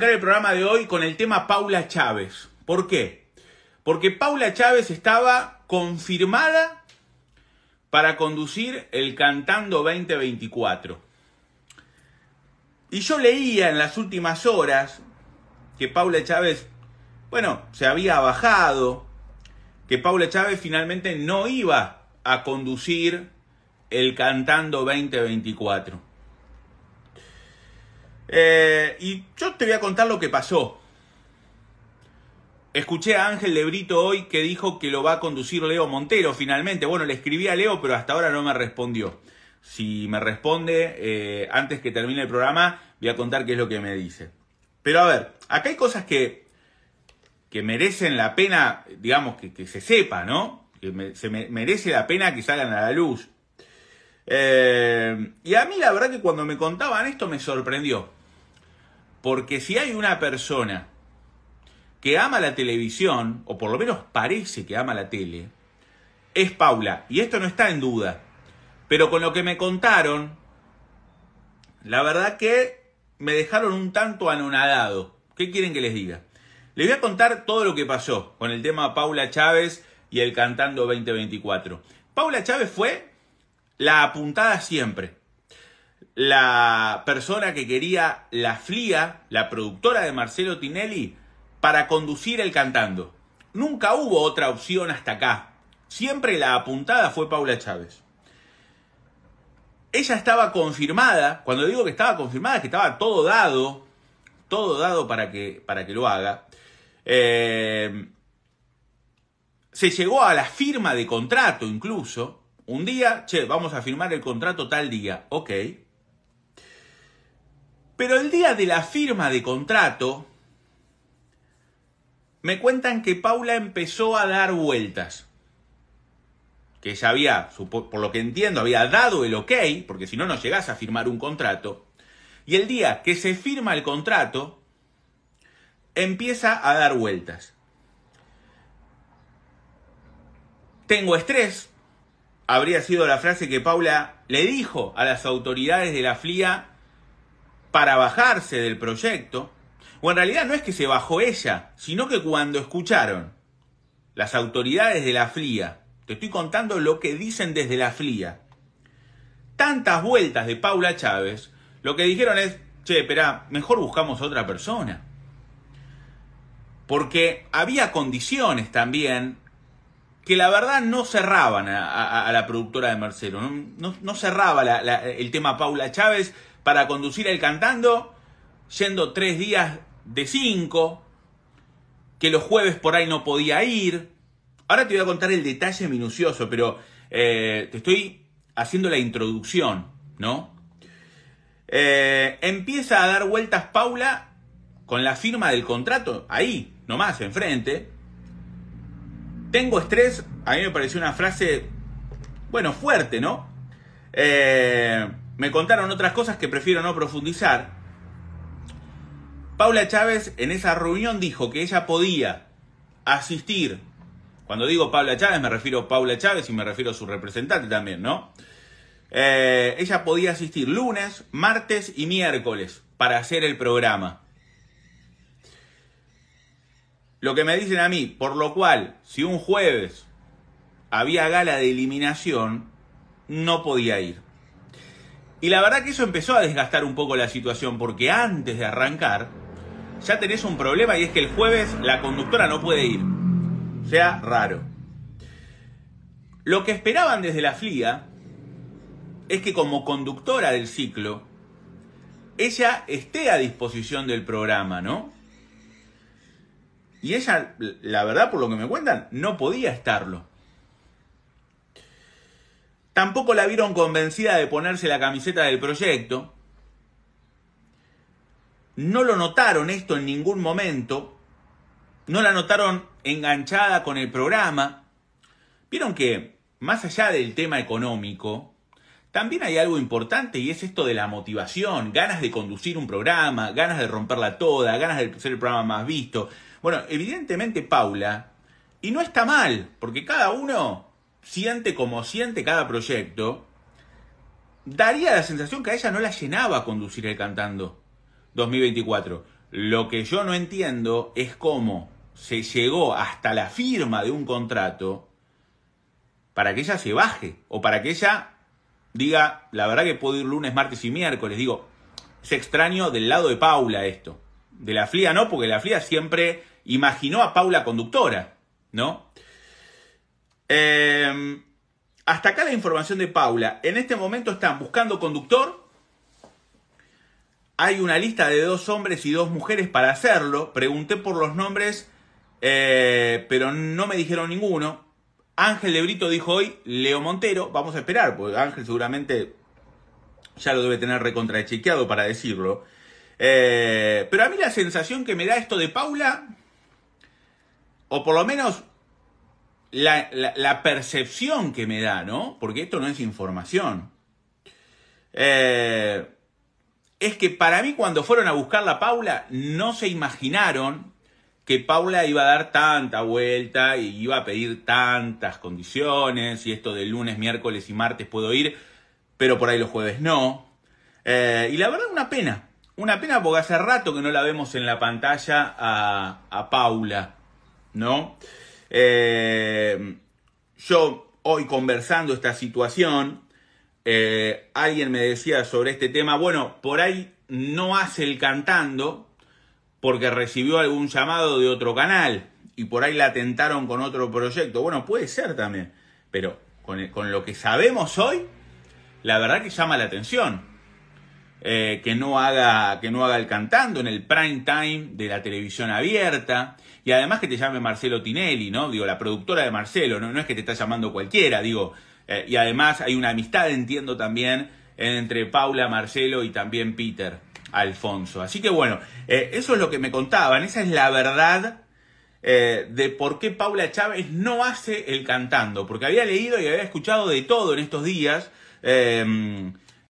el programa de hoy con el tema Paula Chávez. ¿Por qué? Porque Paula Chávez estaba confirmada para conducir el Cantando 2024. Y yo leía en las últimas horas que Paula Chávez, bueno, se había bajado, que Paula Chávez finalmente no iba a conducir el Cantando 2024. Eh, y yo te voy a contar lo que pasó. Escuché a Ángel Lebrito hoy que dijo que lo va a conducir Leo Montero finalmente. Bueno, le escribí a Leo, pero hasta ahora no me respondió. Si me responde eh, antes que termine el programa, voy a contar qué es lo que me dice. Pero a ver, acá hay cosas que, que merecen la pena, digamos, que, se sepa, ¿no? Que se merece la pena que salgan a la luz. Eh, y a mí la verdad que cuando me contaban esto me sorprendió. Porque si hay una persona que ama la televisión, o por lo menos parece que ama la tele, es Paula. Y esto no está en duda. Pero con lo que me contaron, la verdad que me dejaron un tanto anonadado. ¿Qué quieren que les diga? Les voy a contar todo lo que pasó con el tema Paula Chávez y el Cantando 2024. Paula Chávez fue la apuntada siempre la persona que quería la FLIA, la productora de Marcelo Tinelli, para conducir el cantando. Nunca hubo otra opción hasta acá. Siempre la apuntada fue Paula Chávez. Ella estaba confirmada, cuando digo que estaba confirmada, que estaba todo dado, todo dado para que, para que lo haga. Eh, se llegó a la firma de contrato incluso. Un día, che, vamos a firmar el contrato tal día. Ok, pero el día de la firma de contrato, me cuentan que Paula empezó a dar vueltas. Que ella había, por lo que entiendo, había dado el ok, porque si no, no llegas a firmar un contrato. Y el día que se firma el contrato, empieza a dar vueltas. Tengo estrés, habría sido la frase que Paula le dijo a las autoridades de la FLIA para bajarse del proyecto, o en realidad no es que se bajó ella, sino que cuando escucharon las autoridades de la FLIA, te estoy contando lo que dicen desde la FLIA, tantas vueltas de Paula Chávez, lo que dijeron es, che, espera, mejor buscamos otra persona. Porque había condiciones también que la verdad no cerraban a, la productora de Marcelo, no, cerraba el tema Paula Chávez para conducir el cantando, yendo tres días de cinco, que los jueves por ahí no podía ir. Ahora te voy a contar el detalle minucioso, pero eh, te estoy haciendo la introducción, ¿no? Eh, empieza a dar vueltas Paula con la firma del contrato, ahí, nomás, enfrente tengo estrés, a mí me pareció una frase, bueno, fuerte, ¿no? Eh, me contaron otras cosas que prefiero no profundizar. Paula Chávez en esa reunión dijo que ella podía asistir. Cuando digo Paula Chávez me refiero a Paula Chávez y me refiero a su representante también, ¿no? Eh, ella podía asistir lunes, martes y miércoles para hacer el programa. Lo que me dicen a mí, por lo cual, si un jueves había gala de eliminación, no podía ir. Y la verdad que eso empezó a desgastar un poco la situación, porque antes de arrancar, ya tenés un problema y es que el jueves la conductora no puede ir. O sea, raro. Lo que esperaban desde la FLIA es que como conductora del ciclo, ella esté a disposición del programa, ¿no? Y ella, la verdad, por lo que me cuentan, no podía estarlo. Tampoco la vieron convencida de ponerse la camiseta del proyecto. No lo notaron esto en ningún momento. No la notaron enganchada con el programa. Vieron que, más allá del tema económico, también hay algo importante y es esto de la motivación, ganas de conducir un programa, ganas de romperla toda, ganas de ser el programa más visto. Bueno, evidentemente Paula, y no está mal, porque cada uno siente como siente cada proyecto, daría la sensación que a ella no la llenaba conducir el Cantando 2024. Lo que yo no entiendo es cómo se llegó hasta la firma de un contrato para que ella se baje o para que ella diga, la verdad que puedo ir lunes, martes y miércoles. Digo, es extraño del lado de Paula esto. De la FLIA no, porque la FLIA siempre imaginó a Paula conductora, ¿no? Em, hasta acá la información de Paula. En este momento están buscando conductor. Hay una lista de dos hombres y dos mujeres para hacerlo. Pregunté por los nombres, eh, pero no me dijeron ninguno. Ángel de Brito dijo hoy, Leo Montero, vamos a esperar, porque Ángel seguramente ya lo debe tener recontrachequeado para decirlo. Eh, pero a mí la sensación que me da esto de Paula, o por lo menos la, percepción que me da, ¿no? Porque esto no es información. Eh, es que para mí cuando fueron a buscar la Paula no se imaginaron que Paula iba a dar tanta vuelta y iba a pedir tantas condiciones y esto de lunes, miércoles y martes puedo ir, pero por ahí los jueves no. Eh, y la verdad una pena, una pena porque hace rato que no la vemos en la pantalla a, Paula, ¿no? Eh, yo hoy conversando esta situación, eh, alguien me decía sobre este tema, bueno, por ahí no hace el cantando, porque recibió algún llamado de otro canal y por ahí la atentaron con otro proyecto. Bueno, puede ser también, pero con, con lo que sabemos hoy, la verdad que llama la atención. Eh, que, no haga, que no haga el cantando en el prime time de la televisión abierta. Y además que te llame Marcelo Tinelli, ¿no? Digo, la productora de Marcelo, no, es que te está llamando cualquiera, digo. Eh, y además hay una amistad, entiendo también, entre Paula, Marcelo y también Peter. Alfonso. Así que bueno, eh, eso es lo que me contaban, esa es la verdad eh, de por qué Paula Chávez no hace el cantando, porque había leído y había escuchado de todo en estos días. Eh,